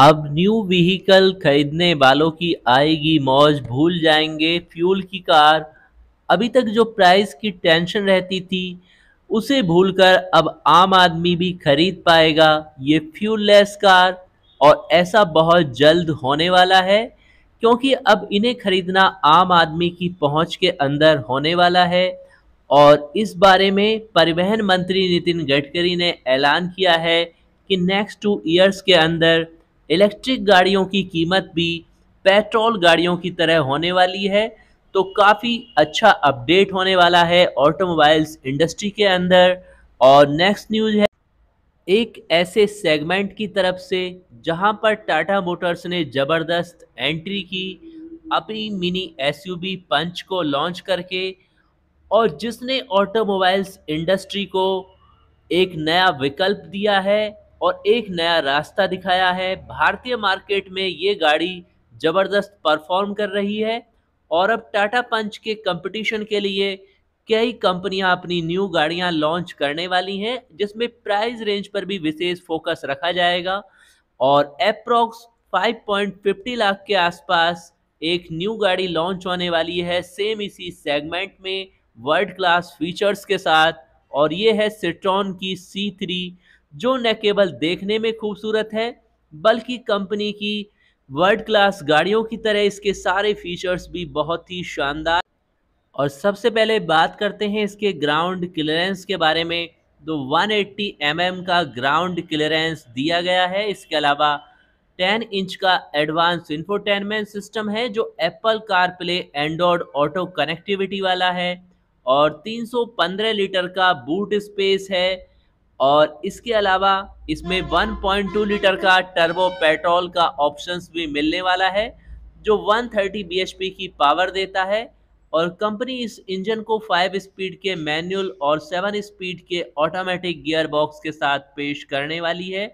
अब new vehicle खरीदने वालों की आएगी मौज भूल जाएंगे फ्यूल की कार अभी तक जो प्राइस की टेंशन रहती थी उसे भूलकर अब आम आदमी भी खरीद पाएगा ये फ्यूल लेस कार और ऐसा बहुत जल्द होने वाला है क्योंकि अब इन्हें खरीदना आम आदमी की पहुंच के अंदर होने वाला है और इस बारे में परिवहन मंत्री नितिन गडकरी ने ऐलान किया है कि नेक्स्ट टू ईयर्स के अंदर इलेक्ट्रिक गाड़ियों की कीमत भी पेट्रोल गाड़ियों की तरह होने वाली है तो काफ़ी अच्छा अपडेट होने वाला है ऑटोमोबाइल्स इंडस्ट्री के अंदर और नेक्स्ट न्यूज है एक ऐसे सेगमेंट की तरफ से जहां पर टाटा मोटर्स ने ज़बरदस्त एंट्री की अपनी मिनी एसयूवी पंच को लॉन्च करके और जिसने ऑटोमोबाइल्स इंडस्ट्री को एक नया विकल्प दिया है और एक नया रास्ता दिखाया है भारतीय मार्केट में ये गाड़ी ज़बरदस्त परफॉर्म कर रही है और अब टाटा पंच के कंपटीशन के लिए कई कंपनियां अपनी न्यू गाड़ियां लॉन्च करने वाली हैं जिसमें प्राइस रेंज पर भी विशेष फोकस रखा जाएगा और अप्रॉक्स 5.50 लाख के आसपास एक न्यू गाड़ी लॉन्च होने वाली है सेम इसी सेगमेंट में वर्ल्ड क्लास फीचर्स के साथ और ये है सिट्रॉन की सी थ्री जो न केवल देखने में खूबसूरत है बल्कि कंपनी की वर्ल्ड क्लास गाड़ियों की तरह इसके सारे फीचर्स भी बहुत ही शानदार और सबसे पहले बात करते हैं इसके ग्राउंड क्लियरेंस के बारे में तो 180 एट्टी mm का ग्राउंड क्लियरेंस दिया गया है इसके अलावा 10 इंच का एडवांस इन्फोटेनमेंट सिस्टम है जो Apple car play Android auto connectivity वाला है और 315 लीटर का बूट स्पेस है और इसके अलावा इसमें 1.2 लीटर का टर्बो पेट्रोल का ऑप्शंस भी मिलने वाला है जो 130 थर्टी की पावर देता है और कंपनी इस इंजन को 5 स्पीड के मैनुअल और 7 स्पीड के ऑटोमेटिक गियर बॉक्स के साथ पेश करने वाली है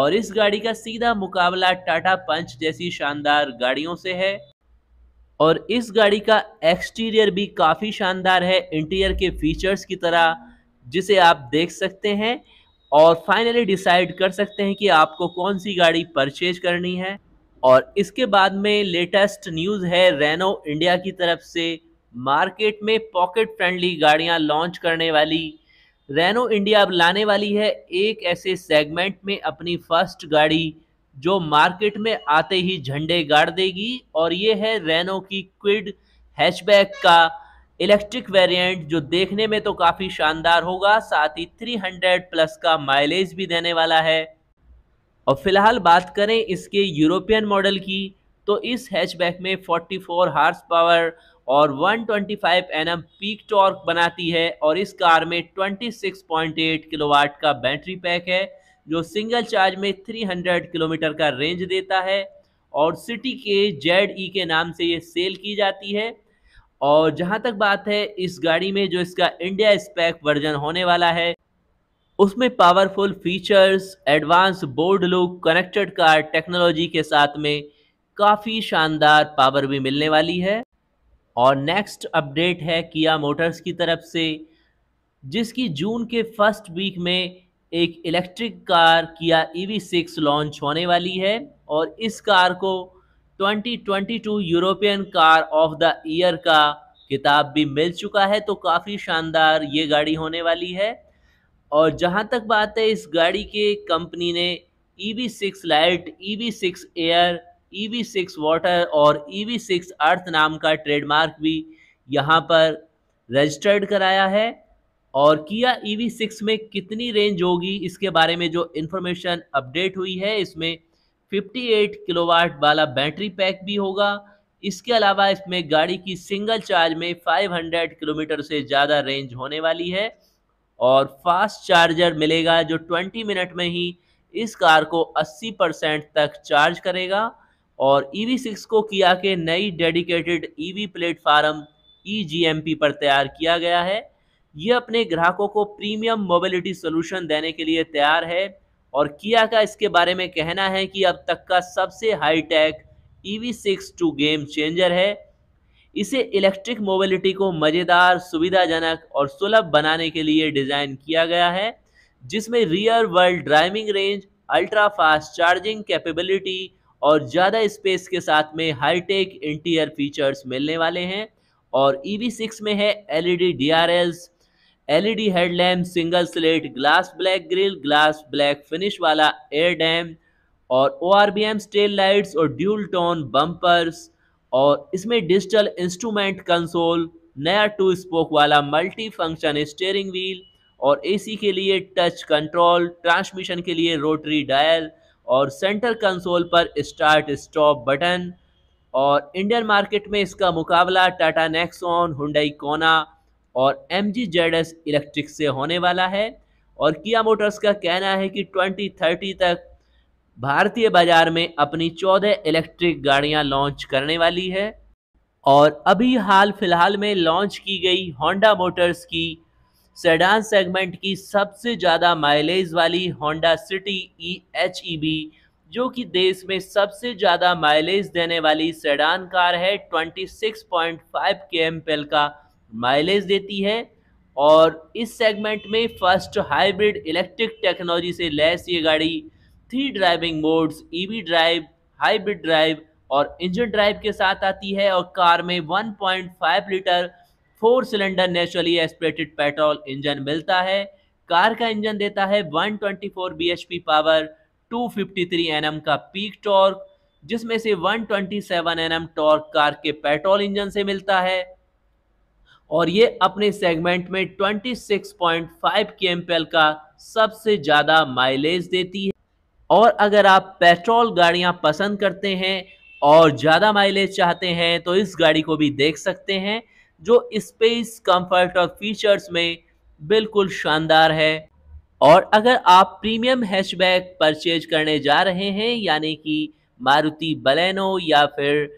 और इस गाड़ी का सीधा मुकाबला टाटा पंच जैसी शानदार गाड़ियों से है और इस गाड़ी का एक्सटीरियर भी काफ़ी शानदार है इंटीरियर के फीचर्स की तरह जिसे आप देख सकते हैं और फाइनली डिसाइड कर सकते हैं कि आपको कौन सी गाड़ी परचेज करनी है और इसके बाद में लेटेस्ट न्यूज़ है रेनो इंडिया की तरफ से मार्केट में पॉकेट फ्रेंडली गाड़ियां लॉन्च करने वाली रेनो इंडिया अब लाने वाली है एक ऐसे सेगमेंट में अपनी फर्स्ट गाड़ी जो मार्केट में आते ही झंडे गाड़ देगी और ये है रेनो की क्विड हैचबैक का इलेक्ट्रिक वेरिएंट जो देखने में तो काफ़ी शानदार होगा साथ ही 300 प्लस का माइलेज भी देने वाला है और फिलहाल बात करें इसके यूरोपियन मॉडल की तो इस हैचबैक में 44 हार्स पावर और 125 ट्वेंटी पीक टॉर्क बनाती है और इस कार में 26.8 किलोवाट का बैटरी पैक है जो सिंगल चार्ज में 300 किलोमीटर का रेंज देता है और सिटी के जेड ई e के नाम से ये सेल की जाती है और जहाँ तक बात है इस गाड़ी में जो इसका इंडिया स्पैक वर्जन होने वाला है उसमें powerful features advance bold look connected car technology के साथ में काफ़ी शानदार पावर भी मिलने वाली है और नेक्स्ट अपडेट है किया मोटर्स की तरफ से जिसकी जून के फर्स्ट वीक में एक इलेक्ट्रिक कार किया ई वी सिक्स लॉन्च होने वाली है और इस कार को 2022 European car of the year का किताब भी मिल चुका है तो काफ़ी शानदार ये गाड़ी होने वाली है और जहाँ तक बात है इस गाड़ी के कंपनी ने E V six light E V six air E V six water और ई वी सिक्स अर्थ नाम का ट्रेडमार्क भी यहाँ पर रजिस्टर्ड कराया है और किया ई वी सिक्स में कितनी रेंज होगी इसके बारे में जो इन्फॉर्मेशन अपडेट हुई है इसमें 58 किलोवाट वाला बैटरी पैक भी होगा इसके अलावा इसमें गाड़ी की सिंगल चार्ज में 500 किलोमीटर से ज़्यादा रेंज होने वाली है और फास्ट चार्जर मिलेगा जो 20 मिनट में ही इस कार को 80 परसेंट तक चार्ज करेगा और ई e सिक्स को किया के नई डेडिकेटेड ई वी प्लेटफार्म ई पर तैयार किया गया है ये अपने ग्राहकों को प्रीमियम मोबिलिटी सोल्यूशन देने के लिए तैयार है और किया का इसके बारे में कहना है कि अब तक का सबसे hi tech E V six two game changer है इसे इलेक्ट्रिक मोबिलिटी को मज़ेदार सुविधाजनक और सुलभ बनाने के लिए डिज़ाइन किया गया है जिसमें real world driving range ultra fast charging capability और ज़्यादा स्पेस के साथ में हाईटेक इंटीरियर फीचर्स मिलने वाले हैं और ई वी सिक्स में है L E D D R Ls LED headlamp single slat glass black grille glass black finish वाला एयर डैम और O R V M tail lights और ड्यूल टोन बम्पर्स और इसमें डिजिटल इंस्ट्रूमेंट कंसोल नया two spoke वाला multi function steering wheel और AC के लिए टच कंट्रोल ट्रांसमिशन के लिए रोटरी डायल और सेंटर कंसोल पर स्टार्ट स्टॉप बटन और इंडियन मार्केट में इसका मुकाबला टाटा नेक्सॉन हुंडई कोना और M G Z S electric से होने वाला है और किया मोटर्स का कहना है कि 2030 तक भारतीय बाजार में अपनी 14 इलेक्ट्रिक गाड़ियां लॉन्च करने वाली है और अभी हाल फिलहाल में लॉन्च की गई होंडा मोटर्स की सेडान सेगमेंट की सबसे ज़्यादा माइलेज वाली Honda City E H E V जो कि देश में सबसे ज़्यादा माइलेज देने वाली सेडान कार है 26.5 के एम का माइलेज देती है और इस सेगमेंट में फर्स्ट हाइब्रिड इलेक्ट्रिक टेक्नोलॉजी से लैस ये गाड़ी three driving modes EV drive hybrid drive और इंजन ड्राइव के साथ आती है और कार में 1.5 litre four cylinder naturally aspirated petrol engine मिलता है कार का इंजन देता है 124 बीएचपी पावर 253 nm का पीक टॉर्क जिसमें से 127 nm टॉर्क कार के पेट्रोल इंजन से मिलता है और ये अपने सेगमेंट में 26.5 के का सबसे ज़्यादा माइलेज देती है और अगर आप पेट्रोल गाड़ियां पसंद करते हैं और ज़्यादा माइलेज चाहते हैं तो इस गाड़ी को भी देख सकते हैं जो स्पेस कंफर्ट और फीचर्स में बिल्कुल शानदार है और अगर आप प्रीमियम हैचबैक परचेज करने जा रहे हैं यानी कि मारुति बलेनो या फिर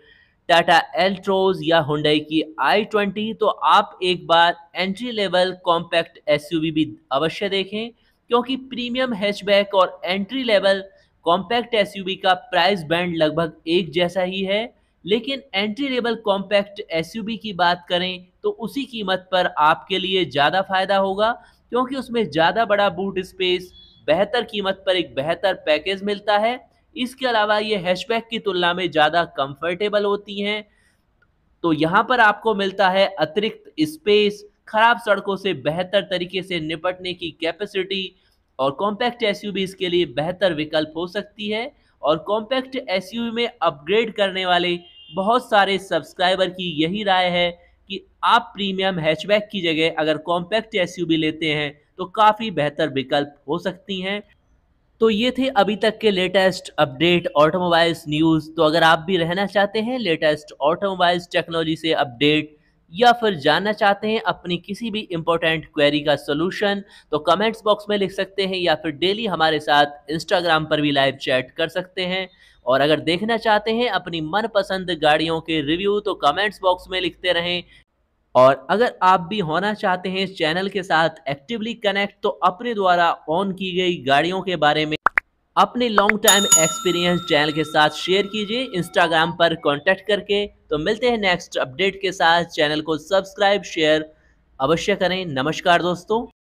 टाटा एल्ट्रोज या हुंडई की आई ट्वेंटी तो आप एक बार एंट्री लेवल कॉम्पैक्ट एसयूवी भी अवश्य देखें क्योंकि प्रीमियम हैचबैक और एंट्री लेवल कॉम्पैक्ट एसयूवी का प्राइस बैंड लगभग एक जैसा ही है लेकिन एंट्री लेवल कॉम्पैक्ट एसयूवी की बात करें तो उसी कीमत पर आपके लिए ज़्यादा फायदा होगा क्योंकि उसमें ज़्यादा बड़ा बूट स्पेस बेहतर कीमत पर एक बेहतर पैकेज मिलता है इसके अलावा ये हैचबैक की तुलना में ज़्यादा कंफर्टेबल होती हैं तो यहाँ पर आपको मिलता है अतिरिक्त स्पेस खराब सड़कों से बेहतर तरीके से निपटने की कैपेसिटी और कॉम्पैक्ट एस इसके लिए बेहतर विकल्प हो सकती है और कॉम्पैक्ट एस में अपग्रेड करने वाले बहुत सारे सब्सक्राइबर की यही राय है कि आप प्रीमियम हैचबैक की जगह अगर कॉम्पैक्ट एस लेते हैं तो काफ़ी बेहतर विकल्प हो सकती हैं तो ये थे अभी तक के लेटेस्ट अपडेट ऑटोमोबाइल्स न्यूज़ तो अगर आप भी रहना चाहते हैं लेटेस्ट ऑटोमोबाइल्स टेक्नोलॉजी से अपडेट या फिर जानना चाहते हैं अपनी किसी भी इम्पोर्टेंट क्वेरी का सोल्यूशन तो कमेंट्स बॉक्स में लिख सकते हैं या फिर डेली हमारे साथ इंस्टाग्राम पर भी लाइव चैट कर सकते हैं और अगर देखना चाहते हैं अपनी मनपसंद गाड़ियों के रिव्यू तो कमेंट्स बॉक्स में लिखते रहें और अगर आप भी होना चाहते हैं इस चैनल के साथ एक्टिवली कनेक्ट तो अपने द्वारा ऑन की गई गाड़ियों के बारे में अपने लॉन्ग टाइम एक्सपीरियंस चैनल के साथ शेयर कीजिए इंस्टाग्राम पर कॉन्टेक्ट करके तो मिलते हैं नेक्स्ट अपडेट के साथ चैनल को सब्सक्राइब शेयर अवश्य करें नमस्कार दोस्तों